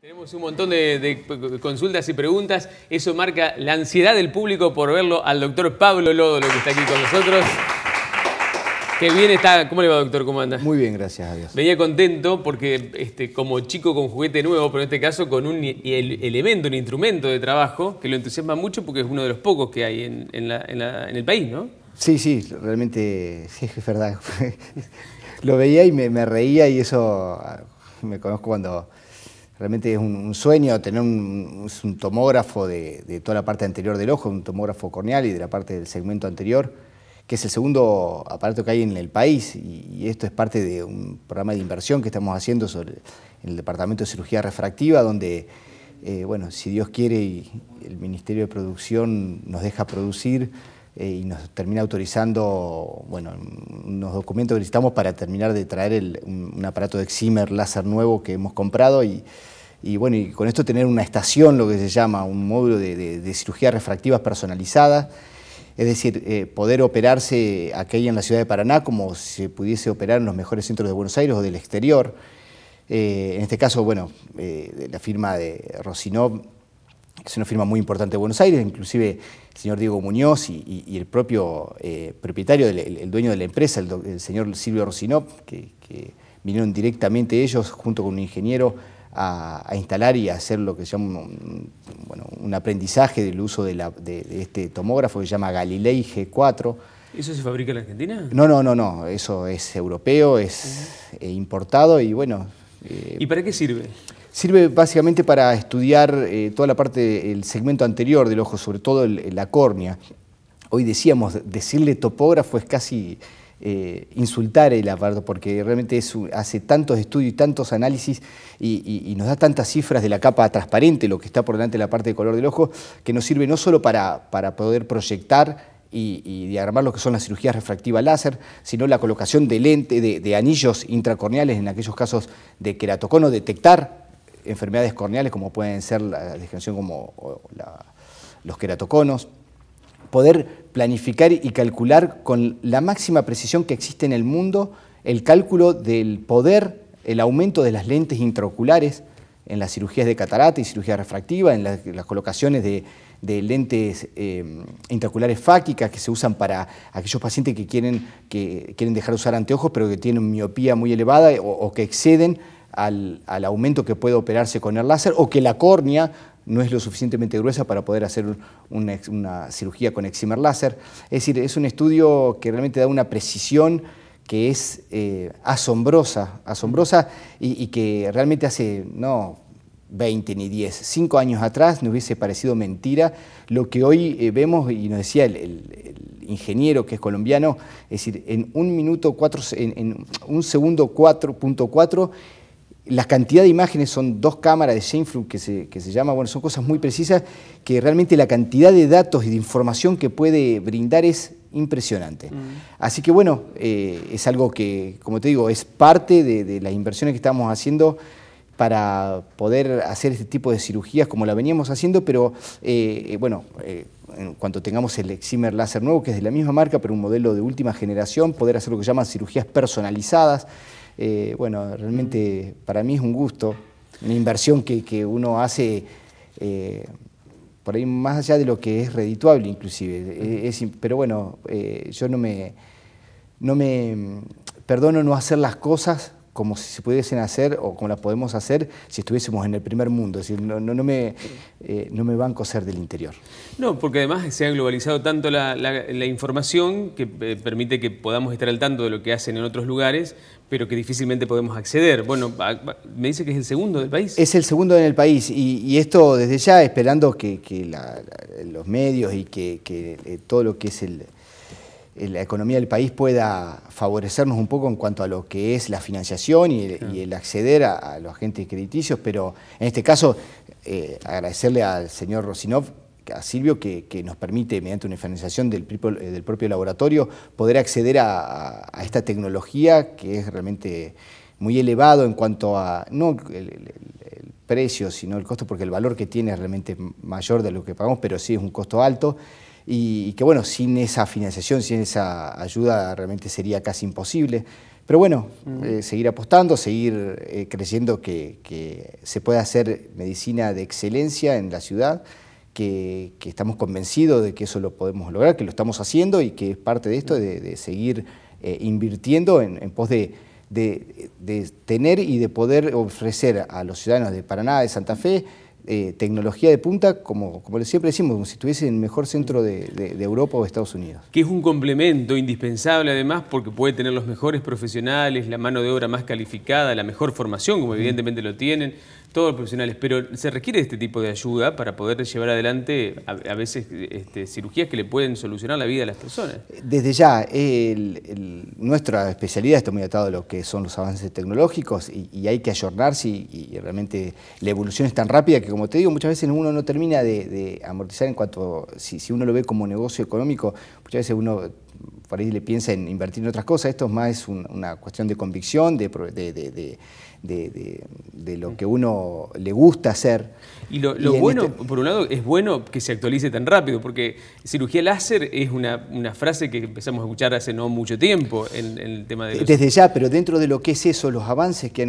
Tenemos un montón de, consultas y preguntas. Eso marca la ansiedad del público por verlo al doctor Pablo Lodo, lo que está aquí con nosotros. Qué bien está. ¿Cómo le va, doctor? ¿Cómo anda? Muy bien, gracias a Dios. Venía contento porque, este, como chico con juguete nuevo, pero en este caso con un e-, el elemento, un instrumento de trabajo que lo entusiasma mucho porque es uno de los pocos que hay en, el país, ¿no? Sí, sí, realmente sí, es verdad. lo veía y me reía y eso ah, me conozco cuando Realmente es un, sueño tener un, tomógrafo de, toda la parte anterior del ojo, un tomógrafo corneal y de la parte del segmento anterior, que es el segundo aparato que hay en el país. Y, esto es parte de un programa de inversión que estamos haciendo en el Departamento de Cirugía Refractiva, donde, eh, bueno, si Dios quiere y el Ministerio de Producción nos deja producir, eh, y nos termina autorizando bueno, unos documentos que necesitamos para terminar de traer un, aparato de Eximer láser nuevo que hemos comprado y, bueno, y con esto tener una estación, lo que se llama un módulo de, de, cirugías refractivas personalizadas, es decir, eh, poder operarse aquí en la ciudad de Paraná como se pudiese operar en los mejores centros de Buenos Aires o del exterior. Eh, en este caso, bueno, eh, la firma de Rosinov es una firma muy importante de Buenos Aires, inclusive el señor Diego Muñoz y, el propio eh, propietario, el, dueño de la empresa, el, señor Silvio Rosinop, que, vinieron directamente ellos junto con un ingeniero a, instalar y a hacer lo que se llama un, bueno, un aprendizaje del uso de, este tomógrafo que se llama Galilei G4. ¿Eso se fabrica en la Argentina? No, no, no, no. Eso es europeo, es eh, importado y bueno. Eh, ¿Y para qué sirve? Sirve básicamente para estudiar eh, toda la parte del segmento anterior del ojo, sobre todo la córnea. Hoy decíamos, decirle topógrafo es casi eh, insultar el aparato porque realmente hace tantos estudios y tantos análisis y, nos da tantas cifras de la capa transparente, lo que está por delante de la parte de color del ojo, que nos sirve no solo para, poder proyectar y, diagramar lo que son las cirugías refractivas láser, sino la colocación de lente, de, de anillos intracorneales en aquellos casos de queratocono, detectar enfermedades corneales como pueden ser la degeneración como los queratoconos, poder planificar y calcular con la máxima precisión que existe en el mundo el cálculo del poder, el aumento de las lentes intraoculares en las cirugías de catarata y cirugía refractiva, en las, colocaciones de, lentes eh, intraoculares fáquicas que se usan para aquellos pacientes que quieren, que quieren dejar de usar anteojos pero que tienen miopía muy elevada o que exceden al, aumento que puede operarse con el láser o que la córnea no es lo suficientemente gruesa para poder hacer una, cirugía con excimer láser. Es decir, es un estudio que realmente da una precisión que es eh, asombrosa, asombrosa y, que realmente hace no 20 ni 10, 5 años atrás nos hubiese parecido mentira lo que hoy eh, vemos y nos decía el, ingeniero que es colombiano, es decir, en un minuto cuatro, en, en un segundo 4.4 la cantidad de imágenes son dos cámaras de Shaneflu que se, que se llama, bueno, son cosas muy precisas que realmente la cantidad de datos y de información que puede brindar es impresionante. Mm. Así que bueno, eh, es algo que, como te digo, es parte de, las inversiones que estamos haciendo para poder hacer este tipo de cirugías como la veníamos haciendo, pero eh, eh, bueno, cuando tengamos el Eximer láser nuevo, que es de la misma marca, pero un modelo de última generación, poder hacer lo que llaman cirugías personalizadas, eh, bueno, realmente para mí es un gusto, una inversión que, que uno hace eh, por ahí más allá de lo que es redituable inclusive. E, pero bueno, eh, yo no me, no me perdono no hacer las cosas como si se pudiesen hacer o como las podemos hacer si estuviésemos en el primer mundo. Es decir, no, no, me, eh, no me banco ser del interior. No, porque además se ha globalizado tanto la, información que permite que podamos estar al tanto de lo que hacen en otros lugares, pero que difícilmente podemos acceder. Bueno, me dice que es el segundo del país. Es el segundo en el país y, esto desde ya esperando que, los medios y que, eh, todo lo que es la economía del país pueda favorecernos un poco en cuanto a lo que es la financiación y el, acceder a, los agentes crediticios, pero en este caso eh, agradecerle al señor Rosinov a Silvio que, nos permite, mediante una financiación eh, del, propio laboratorio, poder acceder a, esta tecnología que es realmente muy elevado en cuanto a, no el, precio, sino el costo, porque el valor que tiene es realmente mayor de lo que pagamos, pero sí es un costo alto. Y, que bueno, sin esa financiación, sin esa ayuda, realmente sería casi imposible. Pero bueno, eh, seguir apostando, seguir eh, creciendo que, que se puede hacer medicina de excelencia en la ciudad que, estamos convencidos de que eso lo podemos lograr, que lo estamos haciendo y que es parte de esto de, seguir eh, invirtiendo en, pos de, tener y de poder ofrecer a los ciudadanos de Paraná, de Santa Fe, eh, tecnología de punta, como, como siempre decimos, como si estuviese en el mejor centro de, Europa o de Estados Unidos. Que es un complemento indispensable además porque puede tener los mejores profesionales, la mano de obra más calificada, la mejor formación, como evidentemente lo tienen, todos los profesionales, pero se requiere este tipo de ayuda para poder llevar adelante a, veces este, cirugías que le pueden solucionar la vida a las personas. Desde ya, nuestra especialidad está muy atado a lo que son los avances tecnológicos y, hay que ayornarse y, realmente la evolución es tan rápida que como te digo, muchas veces uno no termina de, amortizar en cuanto, si uno lo ve como negocio económico, muchas veces uno por ahí le piensa en invertir en otras cosas, esto es más una cuestión de convicción, de, lo que uno le gusta hacer. Y lo, bueno, este- por un lado, es bueno que se actualice tan rápido, porque cirugía láser es una, frase que empezamos a escuchar hace no mucho tiempo en, el tema de... Desde ya, pero dentro de lo que es eso, los avances que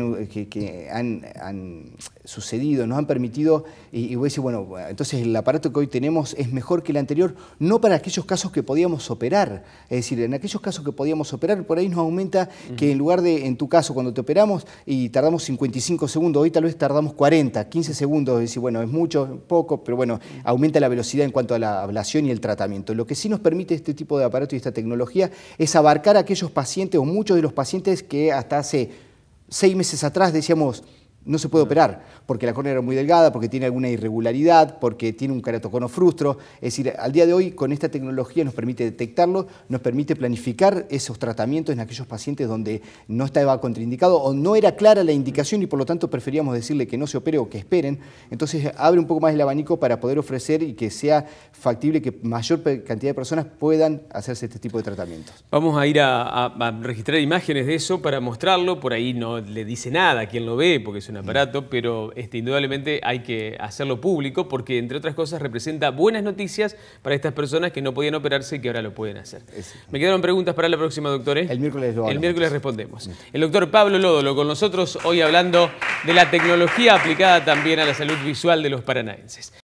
han, sucedido nos han permitido, y voy a decir, bueno, entonces el aparato que hoy tenemos es mejor que el anterior, no para aquellos casos que podíamos operar, es decir, en aquellos casos que podíamos operar, por ahí nos aumenta que en lugar de, en tu caso, cuando te operamos y tardamos 55 segundos, hoy tal vez tardamos 40, 15 segundos, es decir, bueno, es mucho, poco, pero bueno, aumenta la velocidad en cuanto a la ablación y el tratamiento. Lo que sí nos permite este tipo de aparato y esta tecnología es abarcar a aquellos pacientes o muchos de los pacientes que hasta hace seis meses atrás decíamos, no se puede operar, porque la córnea era muy delgada, porque tiene alguna irregularidad, porque tiene un caratocono frustro. Es decir, al día de hoy, con esta tecnología nos permite detectarlo, nos permite planificar esos tratamientos en aquellos pacientes donde no estaba contraindicado o no era clara la indicación y por lo tanto preferíamos decirle que no se opere o que esperen. Entonces abre un poco más el abanico para poder ofrecer y que sea factible que mayor cantidad de personas puedan hacerse este tipo de tratamientos. Vamos a ir a, a registrar imágenes de eso para mostrarlo, por ahí no le dice nada a quien lo ve, porque es una aparato, pero este, indudablemente hay que hacerlo público porque, entre otras cosas, representa buenas noticias para estas personas que no podían operarse y que ahora lo pueden hacer. Me quedaron preguntas para la próxima, doctores. ¿eh? El miércoles El miércoles respondemos. El doctor Pablo Lódolo con nosotros hoy hablando de la tecnología aplicada también a la salud visual de los paranaenses.